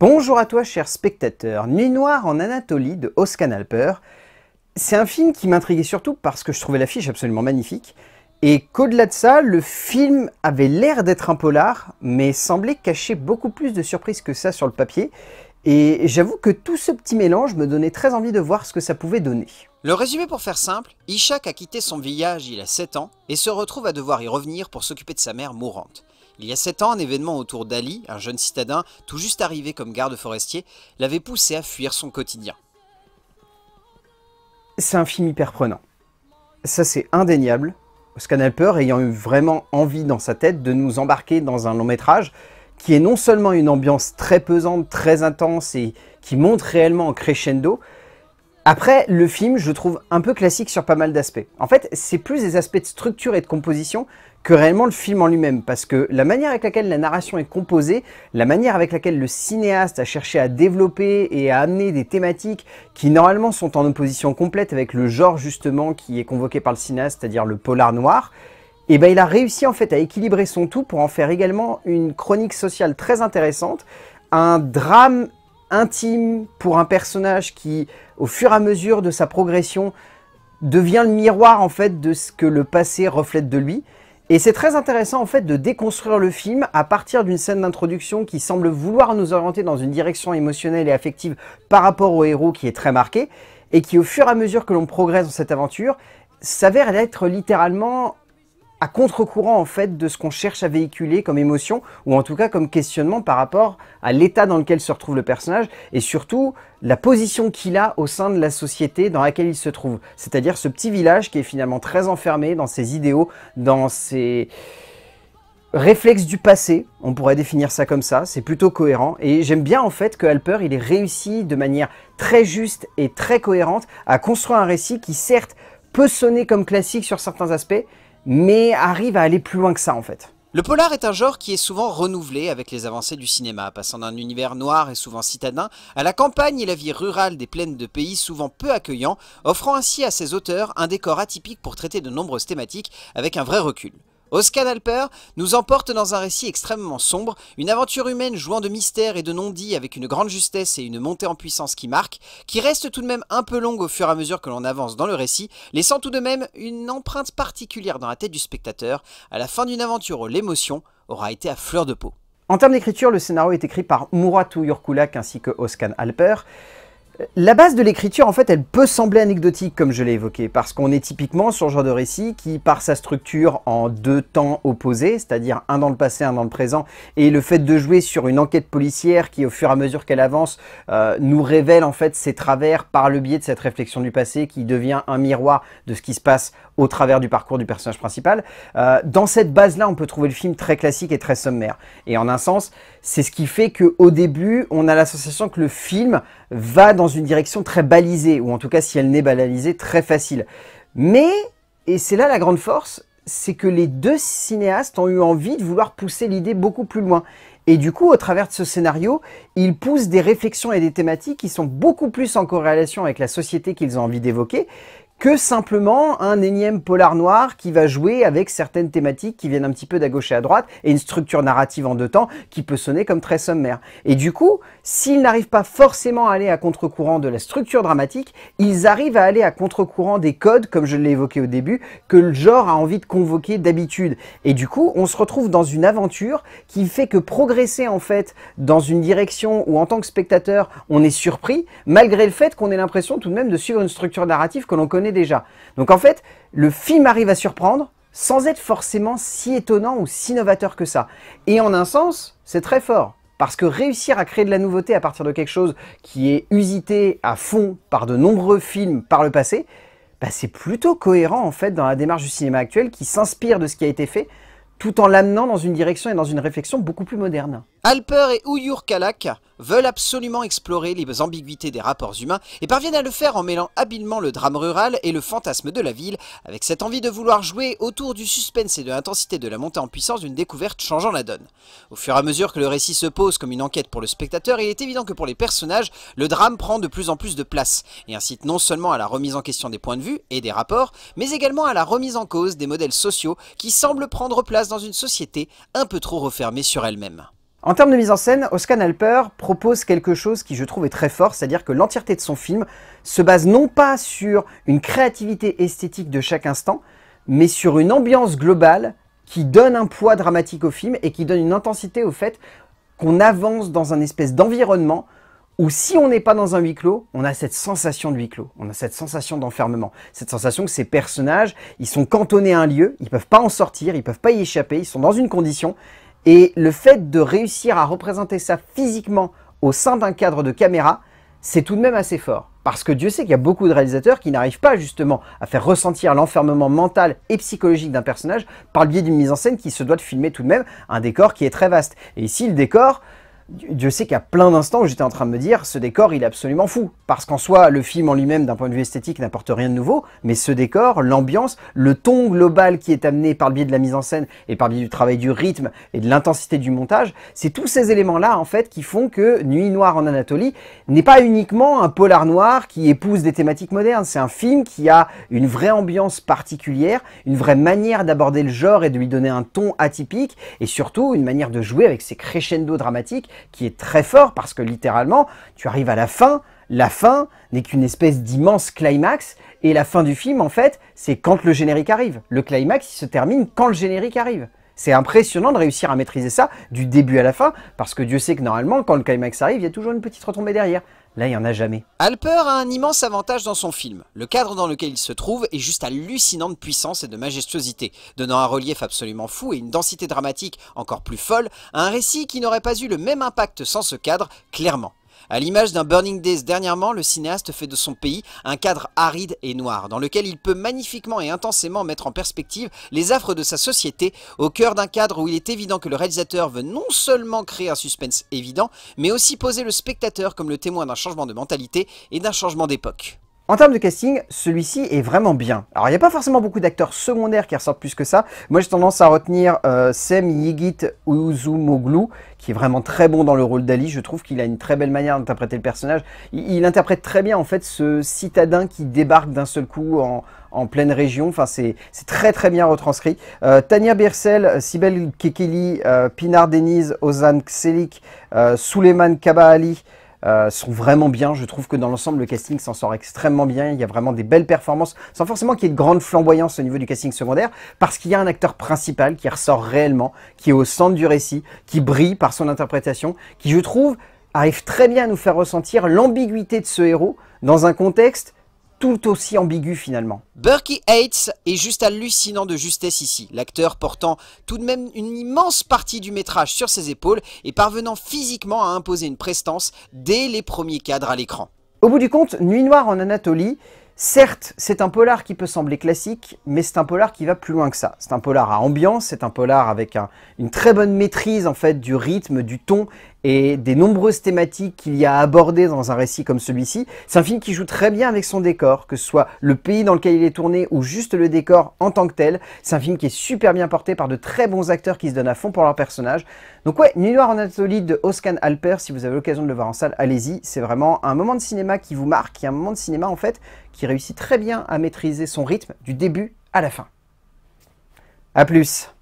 Bonjour à toi cher spectateur, Nuit noire en Anatolie de Oscar. Alper. C'est un film qui m'intriguait surtout parce que je trouvais l'affiche absolument magnifique et qu'au-delà de ça, le film avait l'air d'être un polar mais semblait cacher beaucoup plus de surprises que ça sur le papier et j'avoue que tout ce petit mélange me donnait très envie de voir ce que ça pouvait donner. Le résumé pour faire simple, Ishak a quitté son village il a 7 ans et se retrouve à devoir y revenir pour s'occuper de sa mère mourante. Il y a 7 ans, un événement autour d'Ali, un jeune citadin tout juste arrivé comme garde forestier, l'avait poussé à fuir son quotidien. C'est un film hyper prenant. Ça, c'est indéniable. Scanalper ayant eu vraiment envie dans sa tête de nous embarquer dans un long métrage qui est non seulement une ambiance très pesante, très intense et qui monte réellement en crescendo, après, le film, je trouve un peu classique sur pas mal d'aspects. En fait, c'est plus des aspects de structure et de composition que réellement le film en lui-même, parce que la manière avec laquelle la narration est composée, la manière avec laquelle le cinéaste a cherché à développer et à amener des thématiques qui normalement sont en opposition complète avec le genre justement qui est convoqué par le cinéaste, c'est-à-dire le polar noir, et eh ben il a réussi en fait à équilibrer son tout pour en faire également une chronique sociale très intéressante, un drame intime pour un personnage qui, au fur et à mesure de sa progression, devient le miroir en fait de ce que le passé reflète de lui. Et c'est très intéressant en fait de déconstruire le film à partir d'une scène d'introduction qui semble vouloir nous orienter dans une direction émotionnelle et affective par rapport au héros qui est très marqué et qui au fur et à mesure que l'on progresse dans cette aventure s'avère être littéralement à contre-courant en fait de ce qu'on cherche à véhiculer comme émotion ou en tout cas comme questionnement par rapport à l'état dans lequel se retrouve le personnage et surtout la position qu'il a au sein de la société dans laquelle il se trouve. C'est-à-dire ce petit village qui est finalement très enfermé dans ses idéaux, dans ses réflexes du passé, on pourrait définir ça comme ça, c'est plutôt cohérent, et j'aime bien en fait que Halper il ait réussi de manière très juste et très cohérente à construire un récit qui certes peut sonner comme classique sur certains aspects, mais arrive à aller plus loin que ça en fait. Le polar est un genre qui est souvent renouvelé avec les avancées du cinéma, passant d'un univers noir et souvent citadin à la campagne et la vie rurale des plaines de pays souvent peu accueillants, offrant ainsi à ses auteurs un décor atypique pour traiter de nombreuses thématiques avec un vrai recul. Oscar Alper nous emporte dans un récit extrêmement sombre, une aventure humaine jouant de mystères et de non dits avec une grande justesse et une montée en puissance qui marque, qui reste tout de même un peu longue au fur et à mesure que l'on avance dans le récit, laissant tout de même une empreinte particulière dans la tête du spectateur, à la fin d'une aventure où l'émotion aura été à fleur de peau. En termes d'écriture, le scénario est écrit par Mouratou Yurkulak ainsi que Oskan Alper. La base de l'écriture, en fait, elle peut sembler anecdotique, comme je l'ai évoqué, parce qu'on est typiquement sur le genre de récit qui, par sa structure en deux temps opposés, c'est-à-dire un dans le passé, un dans le présent, et le fait de jouer sur une enquête policière qui, au fur et à mesure qu'elle avance, euh, nous révèle en fait ses travers par le biais de cette réflexion du passé qui devient un miroir de ce qui se passe au travers du parcours du personnage principal. Euh, dans cette base-là, on peut trouver le film très classique et très sommaire. Et en un sens, c'est ce qui fait qu'au début, on a la sensation que le film va dans une direction très balisée, ou en tout cas si elle n'est balisée, très facile. Mais, et c'est là la grande force, c'est que les deux cinéastes ont eu envie de vouloir pousser l'idée beaucoup plus loin. Et du coup, au travers de ce scénario, ils poussent des réflexions et des thématiques qui sont beaucoup plus en corrélation avec la société qu'ils ont envie d'évoquer que simplement un énième polar noir qui va jouer avec certaines thématiques qui viennent un petit peu d'à gauche et à droite et une structure narrative en deux temps qui peut sonner comme très sommaire. Et du coup, s'ils n'arrivent pas forcément à aller à contre-courant de la structure dramatique, ils arrivent à aller à contre-courant des codes, comme je l'ai évoqué au début, que le genre a envie de convoquer d'habitude. Et du coup, on se retrouve dans une aventure qui fait que progresser en fait dans une direction où en tant que spectateur, on est surpris, malgré le fait qu'on ait l'impression tout de même de suivre une structure narrative que l'on connaît déjà. Donc en fait, le film arrive à surprendre sans être forcément si étonnant ou si novateur que ça. Et en un sens, c'est très fort. Parce que réussir à créer de la nouveauté à partir de quelque chose qui est usité à fond par de nombreux films par le passé, bah, c'est plutôt cohérent en fait dans la démarche du cinéma actuel qui s'inspire de ce qui a été fait tout en l'amenant dans une direction et dans une réflexion beaucoup plus moderne. Halper et Uyur Kalak veulent absolument explorer les ambiguïtés des rapports humains et parviennent à le faire en mêlant habilement le drame rural et le fantasme de la ville, avec cette envie de vouloir jouer autour du suspense et de l'intensité de la montée en puissance d'une découverte changeant la donne. Au fur et à mesure que le récit se pose comme une enquête pour le spectateur, il est évident que pour les personnages, le drame prend de plus en plus de place et incite non seulement à la remise en question des points de vue et des rapports, mais également à la remise en cause des modèles sociaux qui semblent prendre place dans une société un peu trop refermée sur elle-même. En termes de mise en scène, Oscar Nalper propose quelque chose qui je trouve est très fort, c'est-à-dire que l'entièreté de son film se base non pas sur une créativité esthétique de chaque instant, mais sur une ambiance globale qui donne un poids dramatique au film et qui donne une intensité au fait qu'on avance dans un espèce d'environnement où si on n'est pas dans un huis clos, on a cette sensation de huis clos, on a cette sensation d'enfermement, cette sensation que ces personnages, ils sont cantonnés à un lieu, ils ne peuvent pas en sortir, ils ne peuvent pas y échapper, ils sont dans une condition, et le fait de réussir à représenter ça physiquement au sein d'un cadre de caméra, c'est tout de même assez fort. Parce que Dieu sait qu'il y a beaucoup de réalisateurs qui n'arrivent pas justement à faire ressentir l'enfermement mental et psychologique d'un personnage par le biais d'une mise en scène qui se doit de filmer tout de même un décor qui est très vaste. Et ici, le décor, Dieu sait qu'à plein d'instants où j'étais en train de me dire ce décor il est absolument fou. Parce qu'en soi, le film en lui-même, d'un point de vue esthétique, n'apporte rien de nouveau, mais ce décor, l'ambiance, le ton global qui est amené par le biais de la mise en scène et par le biais du travail du rythme et de l'intensité du montage, c'est tous ces éléments-là en fait qui font que Nuit noire en Anatolie n'est pas uniquement un polar noir qui épouse des thématiques modernes, c'est un film qui a une vraie ambiance particulière, une vraie manière d'aborder le genre et de lui donner un ton atypique et surtout une manière de jouer avec ses crescendo dramatiques qui est très fort parce que littéralement, tu arrives à la fin, la fin n'est qu'une espèce d'immense climax, et la fin du film, en fait, c'est quand le générique arrive. Le climax, il se termine quand le générique arrive. C'est impressionnant de réussir à maîtriser ça du début à la fin, parce que Dieu sait que normalement, quand le climax arrive, il y a toujours une petite retombée derrière. Là, il n'y en a jamais. Alper a un immense avantage dans son film. Le cadre dans lequel il se trouve est juste hallucinant de puissance et de majestuosité, donnant un relief absolument fou et une densité dramatique encore plus folle à un récit qui n'aurait pas eu le même impact sans ce cadre, clairement. À l'image d'un Burning Days dernièrement, le cinéaste fait de son pays un cadre aride et noir, dans lequel il peut magnifiquement et intensément mettre en perspective les affres de sa société, au cœur d'un cadre où il est évident que le réalisateur veut non seulement créer un suspense évident, mais aussi poser le spectateur comme le témoin d'un changement de mentalité et d'un changement d'époque. En termes de casting, celui-ci est vraiment bien. Alors, il n'y a pas forcément beaucoup d'acteurs secondaires qui ressortent plus que ça. Moi, j'ai tendance à retenir euh, Sem Yigit Uzumoglu, qui est vraiment très bon dans le rôle d'Ali. Je trouve qu'il a une très belle manière d'interpréter le personnage. Il, interprète très bien, en fait, ce citadin qui débarque d'un seul coup en, pleine région. Enfin, c'est très, très bien retranscrit. Euh, Tania Bersel, Sibel Kekeli, Pinard euh, Pinar Deniz, Ozan Kselik, Suleyman Kaba Ali, euh, sont vraiment bien. Je trouve que dans l'ensemble, le casting s'en sort extrêmement bien. Il y a vraiment des belles performances, sans forcément qu'il y ait de grande flamboyance au niveau du casting secondaire, parce qu'il y a un acteur principal qui ressort réellement, qui est au centre du récit, qui brille par son interprétation, qui, je trouve, arrive très bien à nous faire ressentir l'ambiguïté de ce héros dans un contexte tout aussi ambigu finalement. Berkey Hates est juste hallucinant de justesse ici, l'acteur portant tout de même une immense partie du métrage sur ses épaules et parvenant physiquement à imposer une prestance dès les premiers cadres à l'écran. Au bout du compte, Nuit noire en Anatolie, certes c'est un polar qui peut sembler classique, mais c'est un polar qui va plus loin que ça. C'est un polar à ambiance, c'est un polar avec une très bonne maîtrise en fait du rythme, du ton et des nombreuses thématiques qu'il y a aborder dans un récit comme celui-ci. C'est un film qui joue très bien avec son décor, que ce soit le pays dans lequel il est tourné ou juste le décor en tant que tel. C'est un film qui est super bien porté par de très bons acteurs qui se donnent à fond pour leur personnage. Donc ouais, Nuit Noire en Anatolie de Oscan Alper, si vous avez l'occasion de le voir en salle, allez-y. C'est vraiment un moment de cinéma qui vous marque, qui est un moment de cinéma en fait qui réussit très bien à maîtriser son rythme du début à la fin. A plus